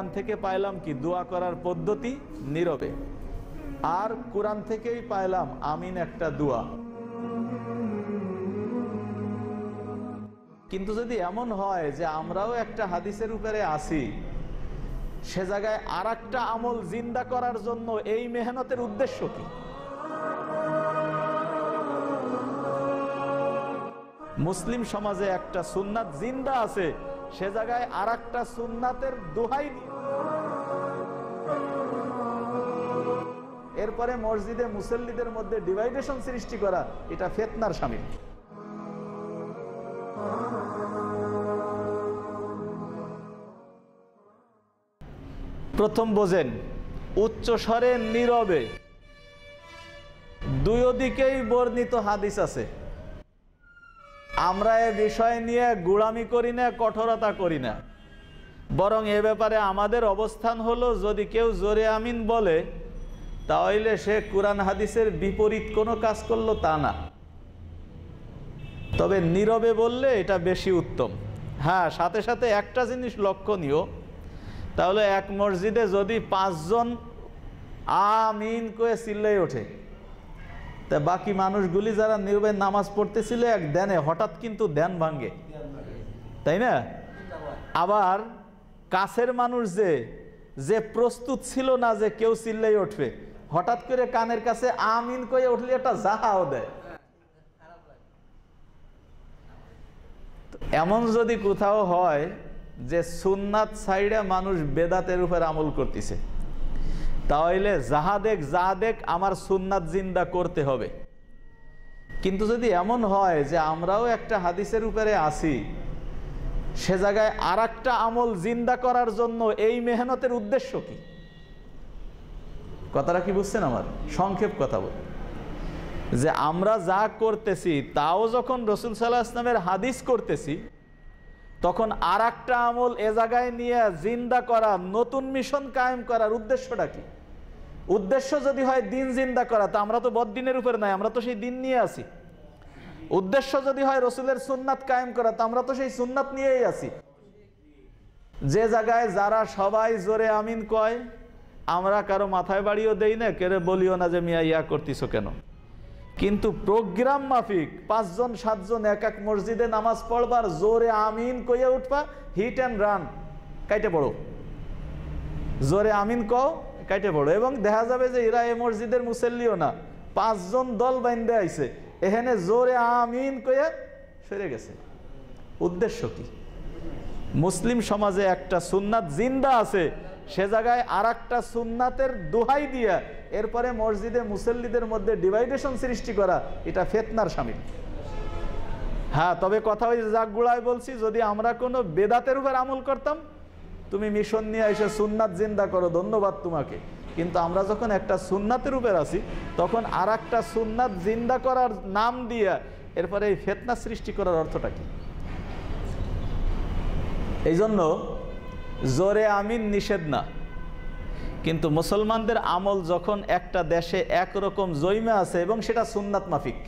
কোরআন থেকে পাইলাম কি দোয়া করার পদ্ধতি নীরবে আর কোরআন থেকেই পাইলাম আমিন একটা দোয়া কিন্তু যদি এমন হয় যে আমরাও একটা হাদিসের উপরে আসি সে জায়গায় আর আমল জিন্দা করার জন্য এই মেহনতের উদ্দেশ্য কি মুসলিম সমাজে একটা সুন্নাত জিন্দা আছে সে জায়গায় আর একটা সুন্নাতের দোহাই এরপরে মসজিদে মুসল্লিদের মধ্যে ডিভাইডেশন সৃষ্টি করা এটা ফেতনার সামিল প্রথম বোঝেন উচ্চ স্বরে নীরবে দুই দিকেই বর্ণিত হাদিস আছে আমরা এ বিষয় নিয়ে গুড়ামি করি না কঠোরতা করি না বরং এ ব্যাপারে আমাদের অবস্থান হলো যদি কেউ জোরে আমিন বলে তাহলে সে কোরআন হাদিসের বিপরীত কোনো কাজ করলো তা না তবে নীরবে বললে এটা বেশি উত্তম হ্যাঁ সাথে সাথে একটা জিনিস লক্ষণীয় তাহলে এক মসজিদে যদি পাঁচজন আমিন করে চিল্লাই ওঠে তা বাকি মানুষগুলি যারা নীরবে নামাজ পড়তেছিল এক ধ্যানে হঠাৎ কিন্তু ধ্যান ভাঙ্গে তাই না আবার কাছের মানুষ যে যে প্রস্তুত ছিল না যে কেউ চিল্লাই উঠবে হঠাৎ করে কানের কাছে আমিন কয়ে উঠলে একটা জাহাও দেয় এমন যদি কোথাও হয় যে সুন্নাত সাইডে মানুষ বেদাতের উপর আমল করতেছে তাহলে যাহা দেখ যা দেখ আমার সুন্নাত জিন্দা করতে হবে কিন্তু যদি এমন হয় যে আমরাও একটা হাদিসের উপরে আসি সে জায়গায় আর আমল জিন্দা করার জন্য এই মেহনতের উদ্দেশ্য কী কথাটা কি বুঝছেন আমার সংক্ষেপ কথা বল যে আমরা যা করতেছি তাও যখন রসুল সাল্লাহ আসলামের হাদিস করতেছি তখন আর একটা আমল এ জায়গায় নিয়ে জিন্দা করা নতুন মিশন কায়েম করার উদ্দেশ্যটা কি উদ্দেশ্য যদি হয় দিন জিন্দা করা তা আমরা তো বদিনের উপর নাই আমরা তো সেই দিন নিয়ে আছি উদ্দেশ্য যদি হয় রসুলের সুন্নাত কায়েম করা তা আমরা তো সেই সুন্নাত নিয়েই আছি যে জায়গায় যারা সবাই জোরে আমিন কয় আমরা কারো মাথায় বাড়িও দেই না কেড়ে বলিও না যে মিয়া ইয়া করতিস কেন কিন্তু প্রোগ্রাম মাফিক পাঁচজন সাতজন এক এক মসজিদে নামাজ পড়বার জোরে আমিন কইয়া উঠবা হিট অ্যান্ড রান কাইটে পড়ো জোরে আমিন কও কাইটে পড়ো এবং দেখা যাবে যে এরা এ মসজিদের মুসল্লিও না পাঁচজন দল বাইন্দে আইছে এখানে জোরে আমিন কইয়া সেরে গেছে উদ্দেশ্য কি মুসলিম সমাজে একটা সুন্নাত জিন্দা আছে সে জায়গায় আর একটা সুন্নাতের দোহাই দিয়া এরপরে মসজিদে মুসল্লিদের মধ্যে ডিভাইডেশন সৃষ্টি করা এটা ফেতনার সামিল হ্যাঁ তবে কথা ওই যাক গুড়ায় বলছি যদি আমরা কোনো বেদাতের উপর আমল করতাম তুমি মিশন নিয়ে এসে সুন্নাত জিন্দা করো ধন্যবাদ তোমাকে কিন্তু আমরা যখন একটা সুন্নাতের উপর আছি তখন আর একটা সুন্নাত জিন্দা করার নাম দিয়া এরপরে এই ফেতনা সৃষ্টি করার অর্থটা কি এই জন্য জোরে আমিন নিষেধ না কিন্তু মুসলমানদের আমল যখন একটা দেশে একরকম জৈমা আছে এবং সেটা সুন্নাত মাফিক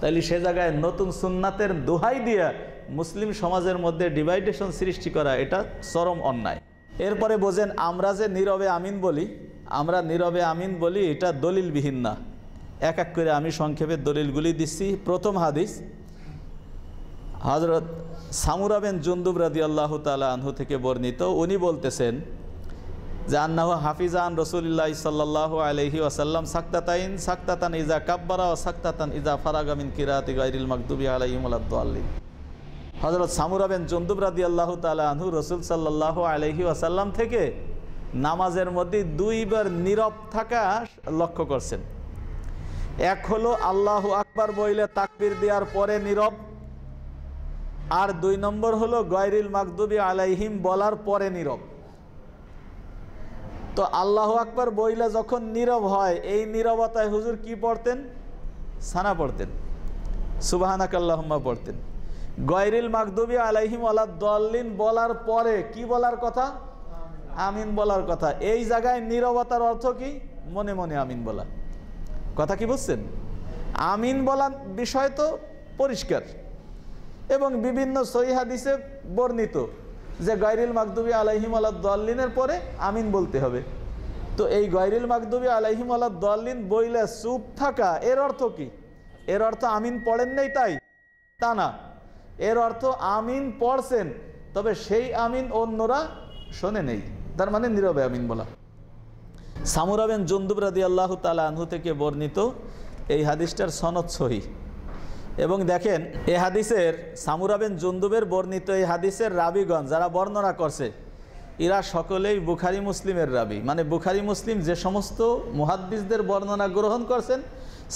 তাইলে সে জায়গায় নতুন সুন্নাতের দোহাই দিয়ে মুসলিম সমাজের মধ্যে ডিভাইডেশন সৃষ্টি করা এটা চরম অন্যায় এরপরে বোঝেন আমরা যে নীরবে আমিন বলি আমরা নীরবে আমিন বলি এটা দলিলবিহীন না এক এক করে আমি সংক্ষেপে দলিলগুলি দিচ্ছি প্রথম হাদিস হজরত সামুরাবেন জুন্দুব রাজি আল্লাহ তালা আনহু থেকে বর্ণিত উনি বলতেছেন যে আন্নাহ হাফিজান রসুলিল্লাহ সাল্লাহ আলহি আসাল্লাম সাক্তাতাইন সাক্তাতান ইজা কাব্বারা ও সাক্তাতান ইজা ফারাগামিন কিরাতি গাইরিল মকদুবি আলাইমুল্লাদ্দাল্লিন হজরত সামুরাবেন জন্দুব রাদি আল্লাহ তালা আনহু রসুল সাল্লাহ আলহি আসাল্লাম থেকে নামাজের মধ্যে দুইবার নীরব থাকা লক্ষ্য করছেন এক হলো আল্লাহ আকবার বইলে তাকবির দেওয়ার পরে নীরব আর দুই নম্বর হলো গয়রিল মাকদুবি আলাইহিম বলার পরে নীরব তো আল্লাহ আকবর বইলা যখন নীরব হয় এই নীরবতায় হুজুর কি পড়তেন সানা পড়তেন সুবাহানাকাল্লাহম্মা পড়তেন গয়রিল মাকদুবি আলাইহিম আলা দলিন বলার পরে কি বলার কথা আমিন বলার কথা এই জায়গায় নীরবতার অর্থ কি মনে মনে আমিন বলা কথা কি বুঝছেন আমিন বলার বিষয় তো পরিষ্কার এবং বিভিন্ন সহিহাদিসে বর্ণিত যে গাইরিল মাকদুবি আলহিম আল্লাহ পরে আমিন বলতে হবে তো এই গাইরিল মাকদুবী আলহিম আল্লাহ বইলে চুপ থাকা এর অর্থ কি এর অর্থ আমিন পড়েন নেই তাই তা না এর অর্থ আমিন পড়ছেন তবে সেই আমিন অন্যরা শোনে নেই তার মানে নীরবে আমিন বলা সামুরাবেন জন্দুবরাদি আল্লাহ তালা আনহু থেকে বর্ণিত এই হাদিসটার সনদ সহি এবং দেখেন এ হাদিসের সামুরাবেন জন্দুবের বর্ণিত এই হাদিসের রাবিগণ যারা বর্ণনা করছে এরা সকলেই বুখারি মুসলিমের রাবি মানে বুখারি মুসলিম যে সমস্ত মুহাদ্দিসদের বর্ণনা গ্রহণ করছেন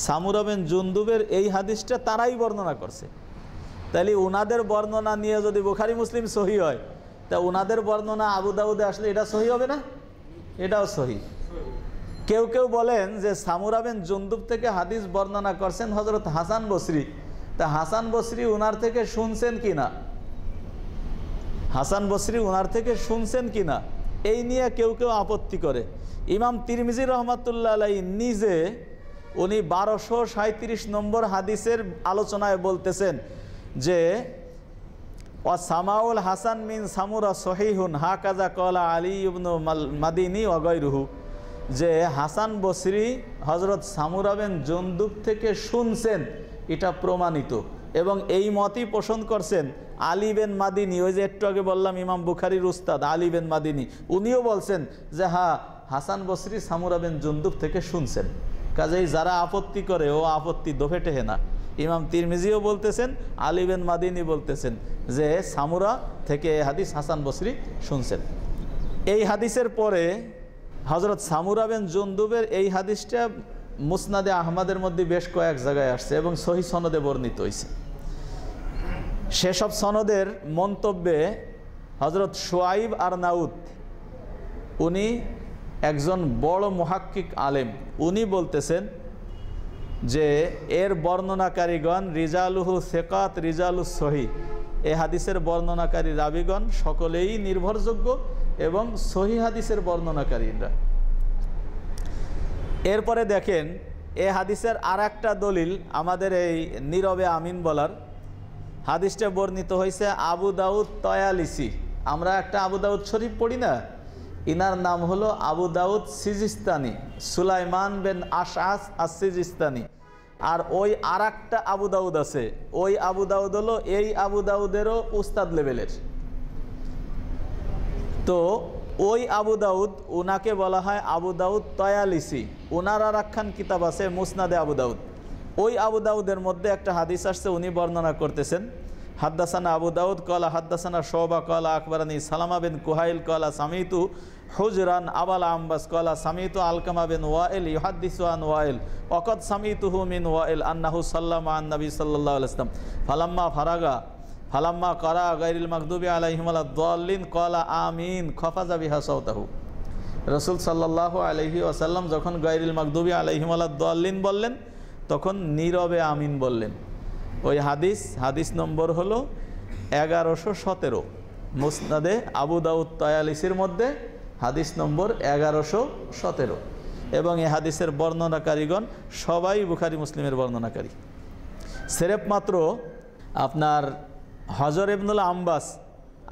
সামুরাবেন জন্দুবের এই হাদিসটা তারাই বর্ণনা করছে তাহলে ওনাদের বর্ণনা নিয়ে যদি বুখারি মুসলিম সহি হয় তা ওনাদের বর্ণনা আবুদাবুদে আসলে এটা সহি হবে না এটাও সহি কেউ কেউ বলেন যে সামুরাবেন জন্দুব থেকে হাদিস বর্ণনা করছেন হজরত হাসান বসরি তা হাসান বসরি ওনার থেকে শুনছেন কি না হাসান বসরি ওনার থেকে শুনছেন কি না এই নিয়ে কেউ কেউ আপত্তি করে ইমাম তিরমিজি রহমাতুল্লা আলাই নিজে উনি বারোশো সাঁত্রিশ নম্বর হাদিসের আলোচনায় বলতেছেন যে ও সামাউল হাসান মিন সামুরা সহিহুন হা কাজা কলা আলী ইবন মাদিনী অগৈরুহু যে হাসান বসরি হজরত সামুরাবেন জন্দুক থেকে শুনছেন এটা প্রমাণিত এবং এই মতই পোষণ করছেন আলী বেন মাদিনী ওই যে একটু আগে বললাম ইমাম বুখারির উস্তাদ আলী বেন মাদিনী উনিও বলছেন যে হা হাসান বসরি সামুরা বেন থেকে শুনছেন কাজেই যারা আপত্তি করে ও আপত্তি দোভে টেহে না ইমাম তিরমিজিও বলতেছেন আলী বেন মাদিনী বলতেছেন যে সামুরা থেকে এ হাদিস হাসান বসরি শুনছেন এই হাদিসের পরে হজরত সামুরা বেন জন্দুবের এই হাদিসটা মুসনাদে আহমাদের মধ্যে বেশ কয়েক জায়গায় আসছে এবং সহি সনদে বর্ণিত হয়েছে সেসব সনদের মন্তব্যে হজরত সোয়াইব আর নাউদ উনি একজন বড় মহাক্কিক আলেম উনি বলতেছেন যে এর বর্ণনাকারীগণ রিজালুহু সেকাত রিজালু সহি এ হাদিসের বর্ণনাকারী রাবিগণ সকলেই নির্ভরযোগ্য এবং সহি হাদিসের বর্ণনাকারীরা এরপরে দেখেন এ হাদিসের আর একটা দলিল আমাদের এই নীরবে আমিন বলার হাদিসটা বর্ণিত হয়েছে আবু দাউদ তয়ালিসি আমরা একটা আবু দাউদ শরীফ পড়ি না ইনার নাম হলো Abu Dawud Sijistani Sulaiman bin Ashath আর সিজিস্তানি আর ওই আর একটা আবু দাউদ আছে ওই আবু দাউদ হলো এই আবু দাউদেরও উস্তাদ লেভেলের তো ওই আবু দাউদ ওনাকে বলা হয় আবু দাউদ তয়ালিসি ওনার আর আখ্যান কিতাব আছে মুসনাদে আবু দাউদ ওই আবু দাউদের মধ্যে একটা হাদিস আসছে উনি বর্ণনা করতেছেন হাদ্দাসানা আবু দাউদ কলা হাদ্দাসানা শোবা কলা আকবরানি সালামা বিন কুহাইল কলা সামিতু হুজরান আবাল আম্বাস কলা সামিতু আলকামা বিন ওয়াইল ইহাদ্দিসান ওয়াইল অকদ হু মিন ওয়াইল আন্নাহু সাল্লাম আন সাল্লাহ আলাইসলাম ফালাম্মা ফারাগা ফালাম্মা করা গাইরিল মকদুবি আলাইহিমাল দলিন কলা আমিন খফাজা বিহা সৌতাহু রসুল সাল্লাহ আলহি আসাল্লাম যখন গাইরুল মাকদুবি আলহিমাল্লা দোয়াল্লিন বললেন তখন নীরবে আমিন বললেন ওই হাদিস হাদিস নম্বর হল এগারোশো সতেরো মুসনাদে আবু দাউদ তয়ালিসির মধ্যে হাদিস নম্বর এগারোশো সতেরো এবং এ হাদিসের বর্ণনাকারীগণ সবাই বুখারি মুসলিমের বর্ণনাকারী সেরেপ মাত্র আপনার হজর ইবনুল আম্বাস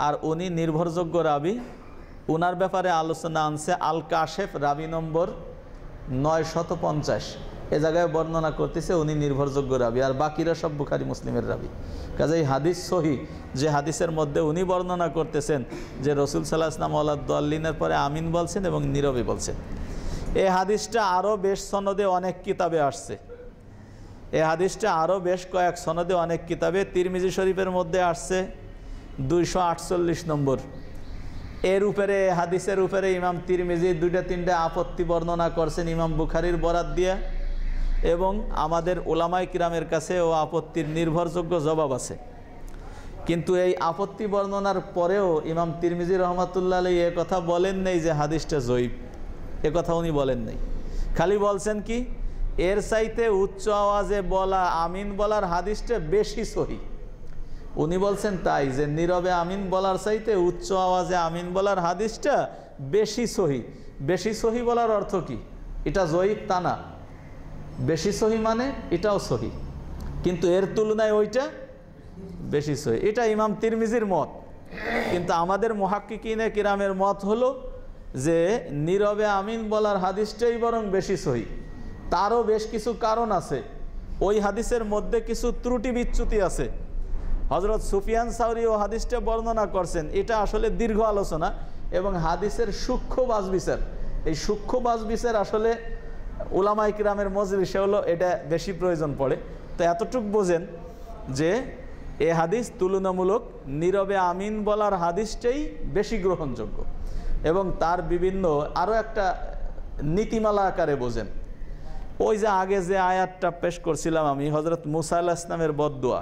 আর উনি নির্ভরযোগ্য রাবি ওনার ব্যাপারে আলোচনা আনছে আল কাশেফ রাবি নম্বর নয় শত পঞ্চাশ এ জায়গায় বর্ণনা করতেছে উনি নির্ভরযোগ্য রাবি আর বাকিরা সব বুখারি মুসলিমের রাবি কাজে এই হাদিস সহি যে হাদিসের মধ্যে উনি বর্ণনা করতেছেন যে রসুল সাল্লাহ ইসলাম আল্লাহদ্দিনের পরে আমিন বলছেন এবং নীরবে বলছেন এই হাদিসটা আরও বেশ সনদে অনেক কিতাবে আসছে এই হাদিসটা আরও বেশ কয়েক সনদে অনেক কিতাবে তিরমিজি শরীফের মধ্যে আসছে দুইশো নম্বর এর উপরে হাদিসের উপরে ইমাম তিরমিজি দুইটা তিনটা আপত্তি বর্ণনা করছেন ইমাম বুখারির বরাত দিয়ে এবং আমাদের ওলামাই কিরামের কাছে ও আপত্তির নির্ভরযোগ্য জবাব আছে কিন্তু এই আপত্তি বর্ণনার পরেও ইমাম তিরমিজি রহমাতুল্লা আলী এ কথা বলেন নেই যে হাদিসটা জৈব এ কথা উনি বলেন নেই খালি বলছেন কি এর চাইতে উচ্চ আওয়াজে বলা আমিন বলার হাদিসটা বেশি সহি উনি বলছেন তাই যে নীরবে আমিন বলার চাইতে উচ্চ আওয়াজে আমিন বলার হাদিসটা বেশি সহি বেশি সহি বলার অর্থ কি এটা জয়ীব তা না বেশি সহি মানে এটাও সহি কিন্তু এর তুলনায় ওইটা বেশি সহি এটা ইমাম তিরমিজির মত কিন্তু আমাদের মহাক্কিকিনে কিরামের মত হলো যে নীরবে আমিন বলার হাদিসটাই বরং বেশি সহি তারও বেশ কিছু কারণ আছে ওই হাদিসের মধ্যে কিছু ত্রুটি বিচ্যুতি আছে হজরত সুফিয়ান সাউরি ও হাদিসটা বর্ণনা করছেন এটা আসলে দীর্ঘ আলোচনা এবং হাদিসের সূক্ষ্ম বাস বিচার এই সূক্ষ্ম বাস বিচার আসলে ওলামাই কিরামের সে হলো এটা বেশি প্রয়োজন পড়ে তো এতটুক বোঝেন যে এ হাদিস তুলনামূলক নীরবে আমিন বলার হাদিসটাই বেশি গ্রহণযোগ্য এবং তার বিভিন্ন আরও একটা নীতিমালা আকারে বোঝেন ওই যে আগে যে আয়াতটা পেশ করছিলাম আমি হজরত মুসাইল ইসলামের বদুয়া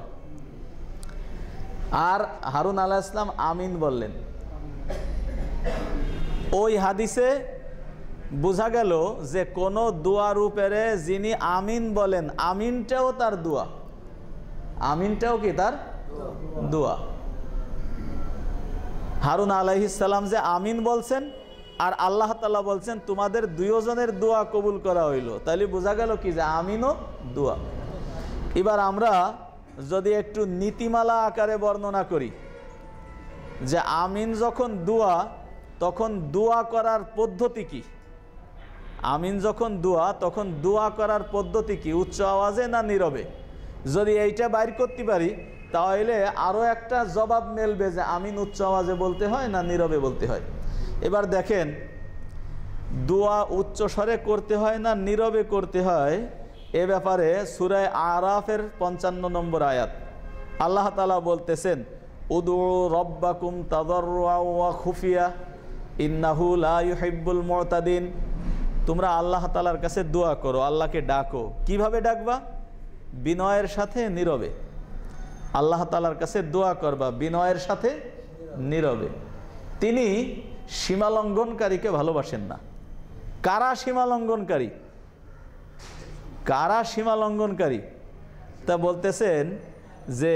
আর হারুন আলাহ ইসলাম আমিন বললেন ওই হাদিসে বোঝা গেল যে কোন দোয়া রূপেরে যিনি আমিন বলেন আমিনটাও তার দোয়া আমিনটাও কি তার দোয়া হারুন আলাইসাল্লাম যে আমিন বলছেন আর আল্লাহ তাল্লাহ বলছেন তোমাদের দুইজনের দোয়া কবুল করা হইল তাহলে বোঝা গেল কি যে আমিনও দোয়া এবার আমরা যদি একটু নীতিমালা আকারে বর্ণনা করি যে আমিন যখন দোয়া তখন দোয়া করার পদ্ধতি কি আমিন যখন দোয়া তখন দোয়া করার পদ্ধতি কি উচ্চ আওয়াজে না নীরবে যদি এইটা বাইর করতে পারি তাহলে আরও একটা জবাব মেলবে যে আমিন উচ্চ আওয়াজে বলতে হয় না নীরবে বলতে হয় এবার দেখেন দোয়া উচ্চস্বরে করতে হয় না নীরবে করতে হয় এ ব্যাপারে সুরায় আরাফের পঞ্চান্ন নম্বর আয়াত আল্লাহ তালা বলতেছেন উদু রব্বাকুম তাদরুয়া খুফিয়া ইন্নাহুল্লাহিবুল মতাদিন তোমরা আল্লাহ তালার কাছে দোয়া করো আল্লাহকে ডাকো কিভাবে ডাকবা বিনয়ের সাথে নীরবে আল্লাহ তালার কাছে দোয়া করবা বিনয়ের সাথে নীরবে তিনি সীমালঙ্ঘনকারীকে ভালোবাসেন না কারা সীমালঙ্ঘনকারী কারা সীমা লঙ্ঘনকারী তা বলতেছেন যে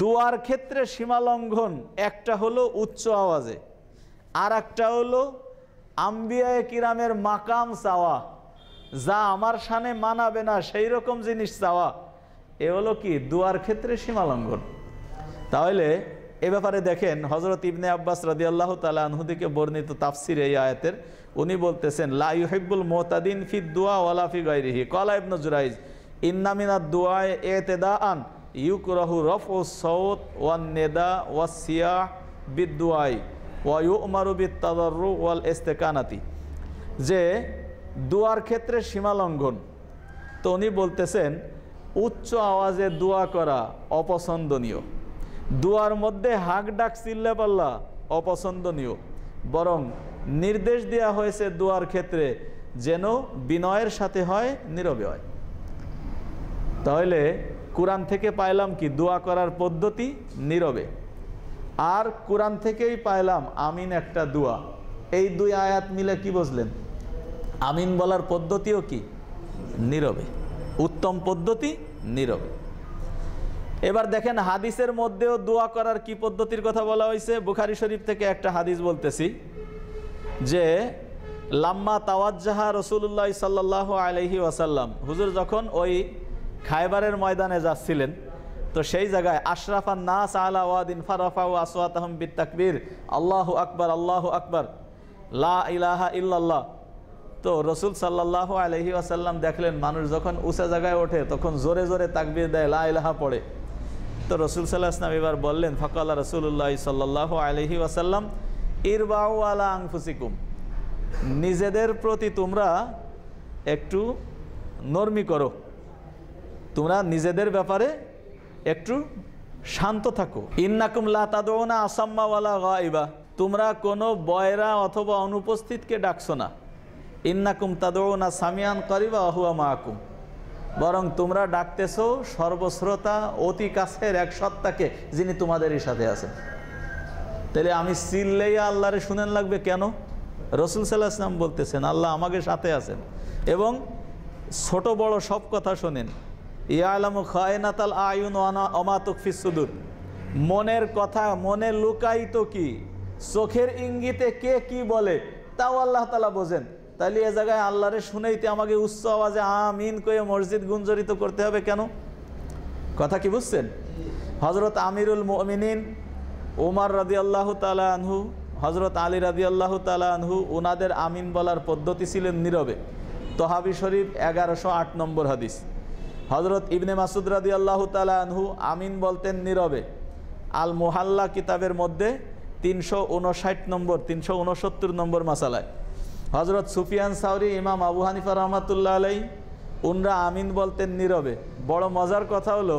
দুয়ার ক্ষেত্রে সীমা লঙ্ঘন একটা হলো উচ্চ আওয়াজে আর একটা হলো আম্বিয়ায় কিরামের মাকাম চাওয়া যা আমার সানে মানাবে না সেই রকম জিনিস চাওয়া এ হলো কি দুয়ার ক্ষেত্রে সীমালঙ্ঘন তাহলে এ ব্যাপারে দেখেন হজরত ইবনে আব্বাস রদিয়াল্লাহ তালা আনহুদিকে বর্ণিত তাফসির এই আয়াতের উনি বলতেছেন লাইহিবুল মোহতাদিন ফি দুয়া ওয়ালা ফি গাইরিহি কলা ইবন জুরাইজ ইন্নামিনা দোয়ায় এ তেদা আন ইউকরহু রফ ও সৌদ ওয়ান নেদা ওয়া সিয়া বিদুয়াই ওয়াইউ উমারু তাদারু ওয়াল এস্তেকানাতি যে দুয়ার ক্ষেত্রে সীমালঙ্ঘন তো উনি বলতেছেন উচ্চ আওয়াজে দোয়া করা অপছন্দনীয় দুয়ার মধ্যে হাঁক ডাক চিল্লে পাল্লা অপছন্দনীয় বরং নির্দেশ দেওয়া হয়েছে দুয়ার ক্ষেত্রে যেন বিনয়ের সাথে হয় নীরবে হয় তাহলে কোরআন থেকে পাইলাম কি দোয়া করার পদ্ধতি নীরবে আর কোরআন থেকেই পাইলাম আমিন একটা দোয়া এই দুই আয়াত মিলে কি বুঝলেন আমিন বলার পদ্ধতিও কি নীরবে উত্তম পদ্ধতি নীরবে এবার দেখেন হাদিসের মধ্যেও দোয়া করার কি পদ্ধতির কথা বলা হয়েছে বুখারি শরীফ থেকে একটা হাদিস বলতেছি যে লাম্মা তাওয়াজ্জাহা রসুল্লাহ সাল্লাহ আলহি ওয়াসাল্লাম হুজুর যখন ওই খাইবারের ময়দানে যাচ্ছিলেন তো সেই জায়গায় আশরাফান নাস আলা ওয়াদিন ফারাফা ও আসওয়াত আহমবিদ তাকবির আল্লাহ আকবর আল্লাহ আকবর লা ইলাহা ইল্লাল্লাহ তো রসুল সাল্লাহ আলহি ওয়াসাল্লাম দেখলেন মানুষ যখন উঁচা জায়গায় ওঠে তখন জোরে জোরে তাকবির দেয় লা ইলাহা পড়ে তো রসুল সাল্লাহ আসলাম এবার বললেন ফকাল রসুল্লাহ সাল্লাহ আলহি ওয়াসাল্লাম ইরবাউ আলা আংফুসিকুম নিজেদের প্রতি তোমরা একটু নর্মি করো তোমরা নিজেদের ব্যাপারে একটু শান্ত থাকো ইন্নাকুম লাতাদোনা আসাম্মাওয়ালা গাইবা তোমরা কোনো বয়রা অথবা অনুপস্থিতকে ডাকছো না ইন্নাকুম তাদৌনা সামিয়ান করিবা অহুয়া মাহকুম বরং তোমরা ডাকতেছ সর্বশ্রোতা অতি কাছের এক সত্তাকে যিনি তোমাদেরই সাথে আছেন তাহলে আমি আল্লাহ আল্লাহরে শুনেন লাগবে কেন রসুল সাল্লাহ ইসলাম বলতেছেন আল্লাহ আমাকে সাথে আছেন এবং ছোট বড় সব কথা শোনেন ইয়া আলম খায়নাতাল আয়ুন অমাতক ফিসুদুর মনের কথা মনে লুকায়িত কি চোখের ইঙ্গিতে কে কি বলে তাও আল্লাহ তালা বোঝেন তাহলে এ জায়গায় আল্লাহরে শুনেইতে আমাকে উচ্চ আওয়াজে আমিন কয়ে মসজিদ গুঞ্জরিত করতে হবে কেন কথা কি বুঝছেন হজরত আমিরুল মমিনিন ওমার রাজি আল্লাহ তালাহু হজরত আলী রাজি আল্লাহ তালাহু ওনাদের আমিন বলার পদ্ধতি ছিলেন নীরবে তহাবি শরীফ এগারোশো আট নম্বর হাদিস হজরত ইবনে মাসুদ রাজি আল্লাহ তালাহু আমিন বলতেন নীরবে আল মোহাল্লা কিতাবের মধ্যে তিনশো নম্বর তিনশো নম্বর মাসালায় হজরত সুফিয়ান সাউরি ইমাম আবু হানিফা রহমাতুল্লাহ আলাই উনরা আমিন বলতেন নীরবে বড় মজার কথা হলো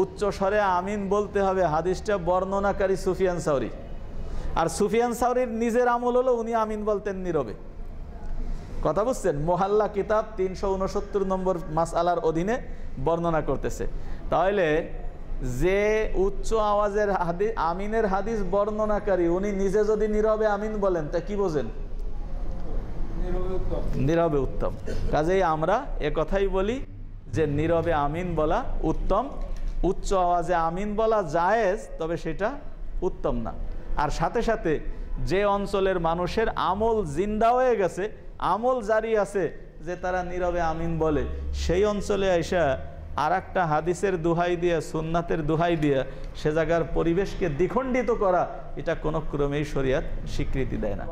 উচ্চ স্বরে আমিন বলতে হবে হাদিসটা বর্ণনাকারী সুফিয়ান সাউরি আর সুফিয়ান সাউরির নিজের আমল হলো উনি আমিন বলতেন নীরবে কথা বুঝছেন মোহাল্লা কিতাব তিনশো উনসত্তর নম্বর আলার অধীনে বর্ণনা করতেছে তাহলে যে উচ্চ আওয়াজের হাদিস আমিনের হাদিস বর্ণনাকারী উনি নিজে যদি নীরবে আমিন বলেন তা কি বোঝেন নীরবে উত্তম কাজেই আমরা এ কথাই বলি যে নীরবে আমিন বলা উত্তম উচ্চ আওয়াজে আমিন বলা জায়েজ তবে সেটা উত্তম না আর সাথে সাথে যে অঞ্চলের মানুষের আমল জিন্দা হয়ে গেছে আমল জারি আছে যে তারা নীরবে আমিন বলে সেই অঞ্চলে আইসা আর একটা হাদিসের দুহাই দিয়ে সুন্নাতের দুহাই দিয়ে সে জায়গার পরিবেশকে দ্বিখণ্ডিত করা এটা কোনো ক্রমেই শরিয়াত স্বীকৃতি দেয় না